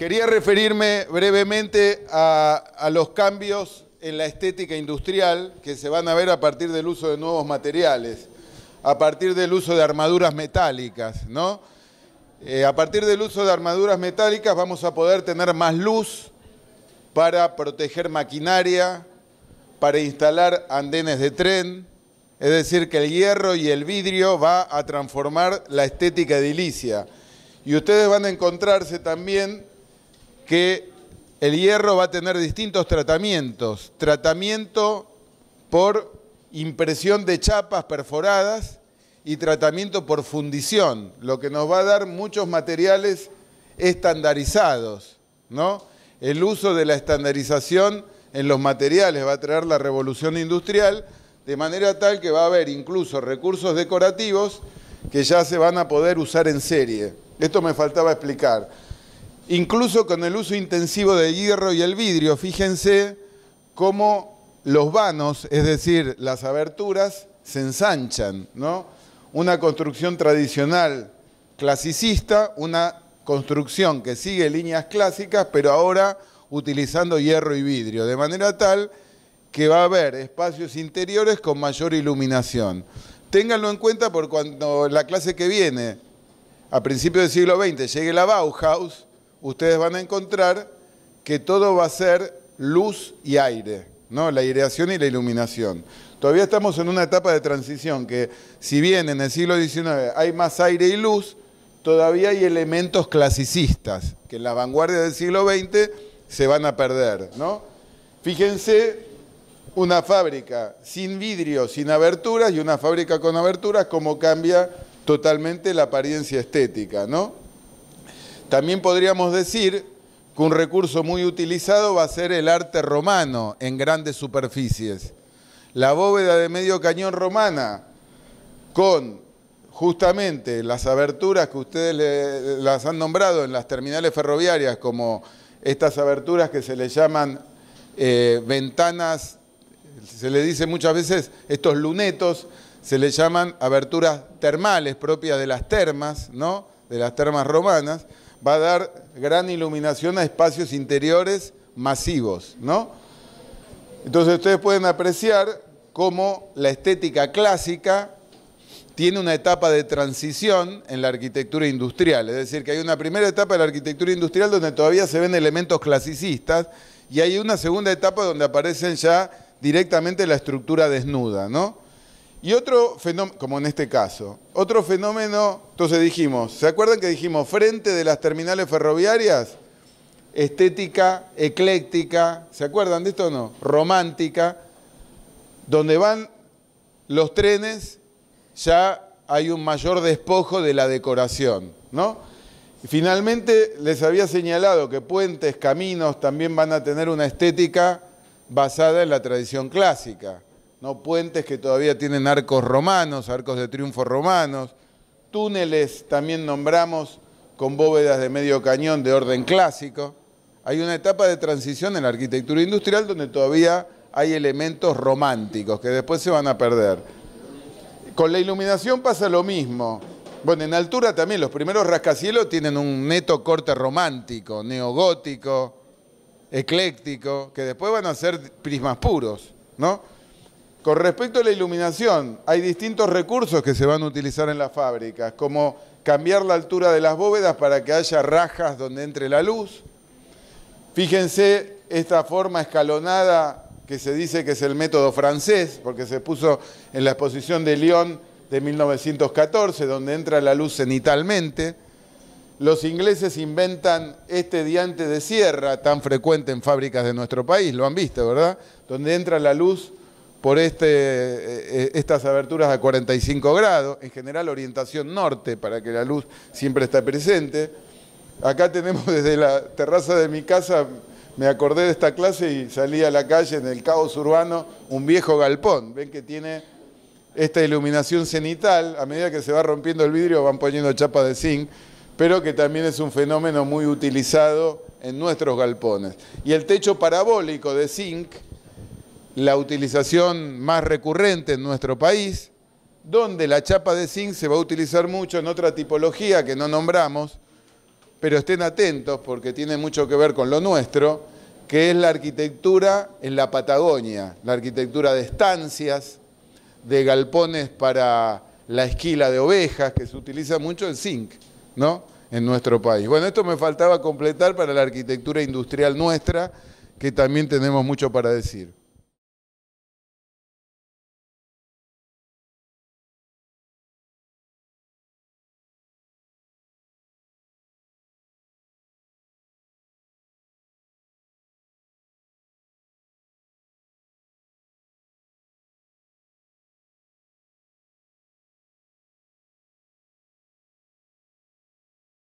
Quería referirme brevemente a, los cambios en la estética industrial que se van a ver a partir del uso de nuevos materiales, a partir del uso de armaduras metálicas, ¿no? Eh, a partir del uso de armaduras metálicas vamos a poder tener más luz para proteger maquinaria, para instalar andenes de tren, es decir, que el hierro y el vidrio va a transformar la estética edilicia. Y ustedes van a encontrarse también que el hierro va a tener distintos tratamientos. Tratamiento por impresión de chapas perforadas y tratamiento por fundición, lo que nos va a dar muchos materiales estandarizados, ¿no? El uso de la estandarización en los materiales va a traer la revolución industrial, de manera tal que va a haber incluso recursos decorativos que ya se van a poder usar en serie. Esto me faltaba explicar incluso con el uso intensivo de hierro y el vidrio. Fíjense cómo los vanos, es decir, las aberturas, se ensanchan, Una construcción tradicional clasicista, una construcción que sigue líneas clásicas, pero ahora utilizando hierro y vidrio, de manera tal que va a haber espacios interiores con mayor iluminación. Ténganlo en cuenta por cuando la clase que viene, a principios del siglo XX, llegue la Bauhaus, ustedes van a encontrar que todo va a ser luz y aire, ¿no? la aireación y la iluminación. Todavía estamos en una etapa de transición que si bien en el siglo XIX hay más aire y luz, todavía hay elementos clasicistas que en la vanguardia del siglo XX se van a perder. ¿no? Fíjense una fábrica sin vidrio, sin aberturas y una fábrica con aberturas, cómo cambia totalmente la apariencia estética, ¿no? También podríamos decir que un recurso muy utilizado va a ser el arte romano en grandes superficies. La bóveda de medio cañón romana con justamente las aberturas que ustedes las han nombrado en las terminales ferroviarias como estas aberturas que se le llaman eh, ventanas, se le dice muchas veces estos lunetos, se le llaman aberturas termales propias de las termas, ¿no? de las termas romanas, va a dar gran iluminación a espacios interiores masivos, ¿no? Entonces ustedes pueden apreciar cómo la estética clásica tiene una etapa de transición en la arquitectura industrial, es decir, que hay una primera etapa de la arquitectura industrial donde todavía se ven elementos clasicistas y hay una segunda etapa donde aparecen ya directamente la estructura desnuda, ¿no? Y otro fenómeno, como en este caso, otro fenómeno, entonces dijimos, ¿se acuerdan que dijimos frente de las terminales ferroviarias? Estética, ecléctica, ¿se acuerdan de esto o no? Romántica, donde van los trenes, ya hay un mayor despojo de la decoración, ¿no? Finalmente les había señalado que puentes, caminos también van a tener una estética basada en la tradición clásica no puentes que todavía tienen arcos romanos, arcos de triunfo romanos, túneles también nombramos con bóvedas de medio cañón de orden clásico. Hay una etapa de transición en la arquitectura industrial donde todavía hay elementos románticos que después se van a perder. Con la iluminación pasa lo mismo. Bueno, en altura también los primeros rascacielos tienen un neto corte romántico, neogótico, ecléctico, que después van a ser prismas puros, ¿no? Con respecto a la iluminación, hay distintos recursos que se van a utilizar en las fábricas, como cambiar la altura de las bóvedas para que haya rajas donde entre la luz. Fíjense esta forma escalonada que se dice que es el método francés, porque se puso en la exposición de Lyon de 1914, donde entra la luz cenitalmente. Los ingleses inventan este diante de sierra tan frecuente en fábricas de nuestro país, lo han visto, ¿verdad? Donde entra la luz por este, eh, eh, estas aberturas a 45 grados, en general orientación norte para que la luz siempre esté presente. Acá tenemos desde la terraza de mi casa, me acordé de esta clase y salí a la calle en el caos urbano, un viejo galpón, ven que tiene esta iluminación cenital, a medida que se va rompiendo el vidrio van poniendo chapa de zinc, pero que también es un fenómeno muy utilizado en nuestros galpones. Y el techo parabólico de zinc, la utilización más recurrente en nuestro país, donde la chapa de zinc se va a utilizar mucho en otra tipología que no nombramos, pero estén atentos porque tiene mucho que ver con lo nuestro, que es la arquitectura en la Patagonia, la arquitectura de estancias, de galpones para la esquila de ovejas, que se utiliza mucho el zinc, ¿no? En nuestro país. Bueno, esto me faltaba completar para la arquitectura industrial nuestra, que también tenemos mucho para decir.